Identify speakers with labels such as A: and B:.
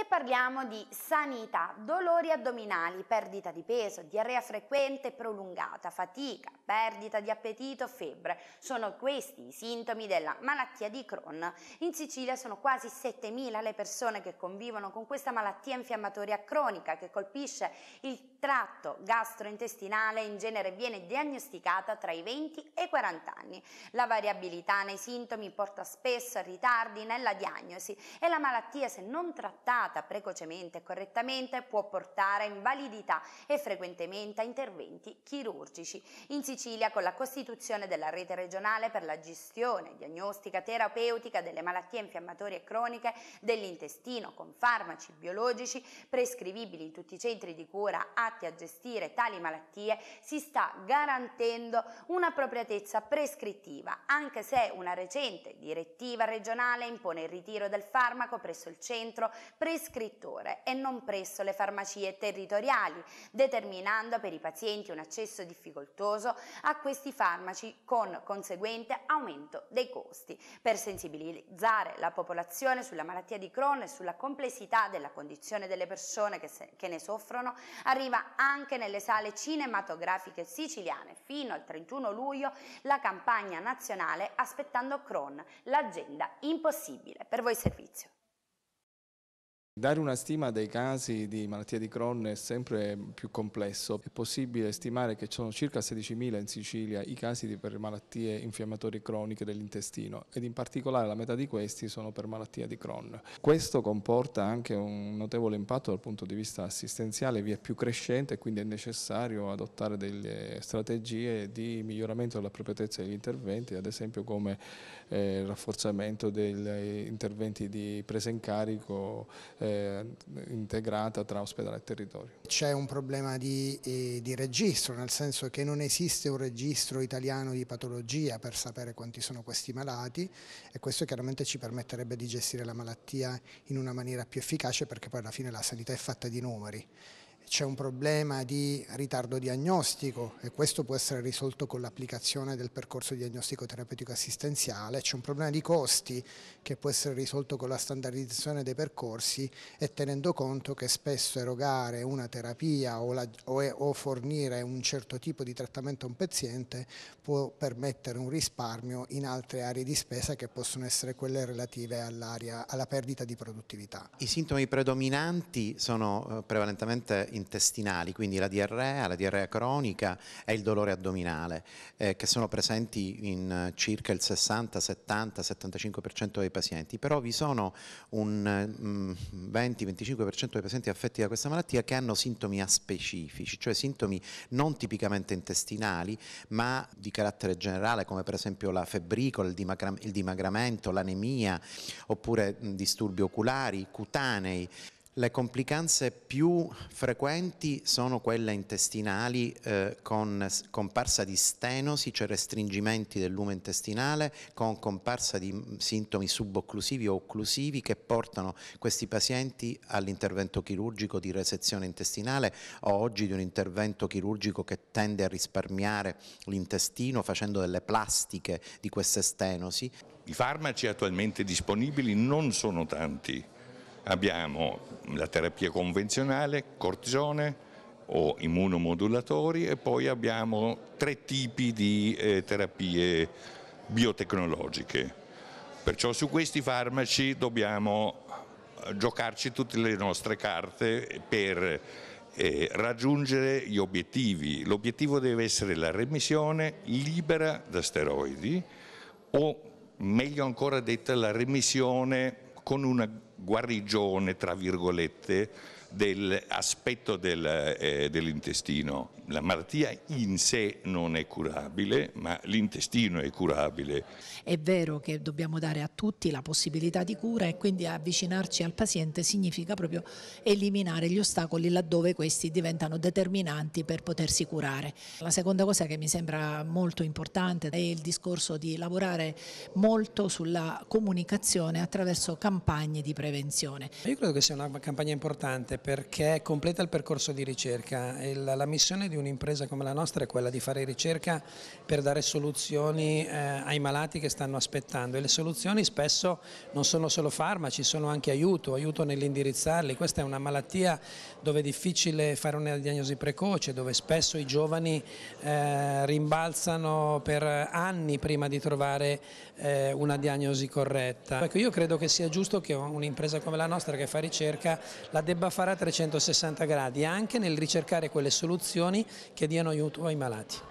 A: e parliamo di sanità, dolori addominali, perdita di peso, diarrea frequente e prolungata, fatica, perdita di appetito, febbre. Sono questi i sintomi della malattia di Crohn. In Sicilia sono quasi 7.000 le persone che convivono con questa malattia infiammatoria cronica che colpisce il tratto gastrointestinale e in genere viene diagnosticata tra i 20 e i 40 anni. La variabilità nei sintomi porta spesso a ritardi nella diagnosi e la malattia se non trattata trattata precocemente e correttamente può portare a invalidità e frequentemente a interventi chirurgici. In Sicilia, con la costituzione della rete regionale per la gestione diagnostica terapeutica delle malattie infiammatorie croniche dell'intestino con farmaci biologici prescrivibili in tutti i centri di cura atti a gestire tali malattie, si sta garantendo un'appropriatezza prescrittiva, anche se una recente direttiva regionale impone il ritiro del farmaco presso il centro prescrittivo prescrittore e non presso le farmacie territoriali, determinando per i pazienti un accesso difficoltoso a questi farmaci con conseguente aumento dei costi. Per sensibilizzare la popolazione sulla malattia di Crohn e sulla complessità della condizione delle persone che, se, che ne soffrono, arriva anche nelle sale cinematografiche siciliane fino al 31 luglio la campagna nazionale Aspettando Crohn, l'agenda impossibile. Per voi servizio.
B: Dare una stima dei casi di malattia di Crohn è sempre più complesso. È possibile stimare che ci sono circa 16.000 in Sicilia i casi per malattie infiammatorie croniche dell'intestino ed in particolare la metà di questi sono per malattia di Crohn. Questo comporta anche un notevole impatto dal punto di vista assistenziale, vi è più crescente e quindi è necessario adottare delle strategie di miglioramento della dell'appropriatezza degli interventi, ad esempio come eh, il rafforzamento degli interventi di presa in carico eh, eh, integrata tra ospedale e territorio.
C: C'è un problema di, eh, di, registro, nel senso che non esiste un registro italiano di patologia per sapere quanti sono questi malati e questo chiaramente ci permetterebbe di gestire la malattia in una maniera più efficace perché poi alla fine la sanità è fatta di numeri c'è un problema di ritardo diagnostico e questo può essere risolto con l'applicazione del percorso diagnostico terapeutico assistenziale, c'è un problema di costi che può essere risolto con la standardizzazione dei percorsi e tenendo conto che spesso erogare una terapia o, la, o, o fornire un certo tipo di trattamento a un paziente può permettere un risparmio in altre aree di spesa che possono essere quelle relative alla perdita di produttività.
D: I sintomi predominanti sono eh, prevalentemente intestinali, quindi la diarrea, la diarrea cronica e il dolore addominale, eh, che sono presenti in eh, circa il 60, 70, 75% dei pazienti, però vi sono un 20-25% mm, dei pazienti affetti da questa malattia che hanno sintomi aspecifici, cioè sintomi non tipicamente intestinali, ma di carattere generale, come per esempio la febbricola, il, dimagram il dimagramento, l'anemia, oppure mm, disturbi oculari, cutanei. Le complicanze più frequenti sono quelle intestinali eh, con comparsa di stenosi, cioè restringimenti del lume intestinale, con comparsa di mm, sintomi subocclusivi o occlusivi che portano questi pazienti all'intervento chirurgico di resezione intestinale o oggi di un intervento chirurgico che tende a risparmiare l'intestino facendo delle plastiche di queste stenosi.
E: I farmaci attualmente disponibili non sono tanti. Abbiamo la terapia convenzionale, cortisone o immunomodulatori e poi abbiamo tre tipi di eh, terapie biotecnologiche. Perciò su questi farmaci dobbiamo eh, giocarci tutte le nostre carte per eh, raggiungere gli obiettivi. L'obiettivo deve essere la remissione libera da steroidi o meglio ancora detta la remissione con una guarigione, tra virgolette, dell'aspetto del, eh, dell'intestino. La malattia in sé non è curabile, ma l'intestino è curabile. È
F: vero che dobbiamo dare a tutti la possibilità di cura e quindi avvicinarci al paziente significa proprio eliminare gli ostacoli laddove questi diventano determinanti per potersi curare. La seconda cosa che mi sembra molto importante è il discorso di lavorare molto sulla comunicazione attraverso campagne di prevenzione. Io credo che sia una campagna importante perché completa il percorso di ricerca. La missione di un'impresa come la nostra è quella di fare ricerca per dare soluzioni eh, ai malati che stanno aspettando e le soluzioni spesso non sono solo farmaci, sono anche aiuto, aiuto nell'indirizzarli. Questa è una malattia dove è difficile fare una diagnosi precoce, dove spesso i giovani eh, rimbalzano per anni prima di trovare eh, una diagnosi corretta. Ecco, io credo che sia giusto che un'impresa come la nostra che fa ricerca la debba fare a 360 gradi, anche nel ricercare quelle soluzioni che diano aiuto ai malati.